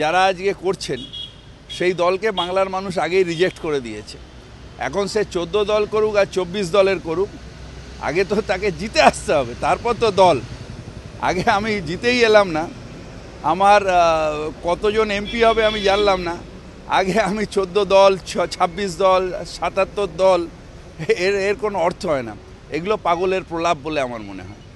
যারা আজকে করছেন সেই দলকে বাংলার মানুষ আগেই রিজেক্ট করে দিয়েছে এখন সে চোদ্দ দল করুক আর চব্বিশ দলের করুক আগে তো তাকে জিতে আসতে হবে তারপর তো দল আগে আমি জিতেই এলাম না আমার কতজন এমপি হবে আমি জানলাম না আগে আমি চোদ্দ দল ছাব্বিশ দল সাতাত্তর দল এর এর কোনো অর্থ হয় না এগুলো পাগলের প্রলাপ বলে আমার মনে হয়